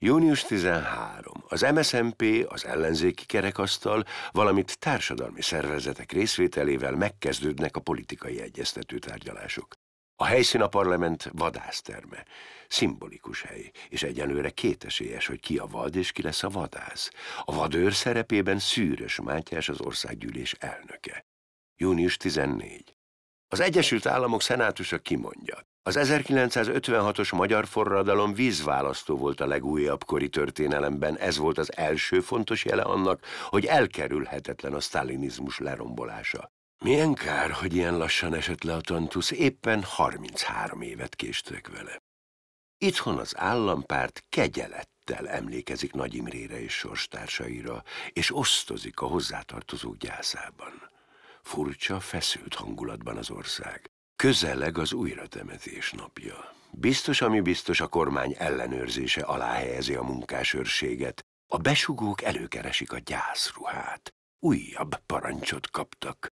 Június 13. Az MSMP, az ellenzéki kerekasztal, valamint társadalmi szervezetek részvételével megkezdődnek a politikai egyeztető tárgyalások. A helyszín a parlament vadászterme. Szimbolikus hely, és egyenőre kétesélyes, hogy ki a vad és ki lesz a vadász. A vadőr szerepében Szűrös Mátyás az országgyűlés elnöke. Június 14. Az Egyesült Államok szenátusa kimondja, az 1956-os magyar forradalom vízválasztó volt a legújabb kori történelemben, ez volt az első fontos jele annak, hogy elkerülhetetlen a sztálinizmus lerombolása. Milyen kár, hogy ilyen lassan esett le a tantusz, éppen 33 évet késtek vele. Itthon az állampárt kegyelettel emlékezik Nagy Imrére és sorstársaira, és osztozik a hozzátartozók gyászában. Furcsa, feszült hangulatban az ország. Közeleg az újratemetés napja. Biztos, ami biztos, a kormány ellenőrzése alá helyezi a munkásőrséget. A besugók előkeresik a gyászruhát. Újabb parancsot kaptak.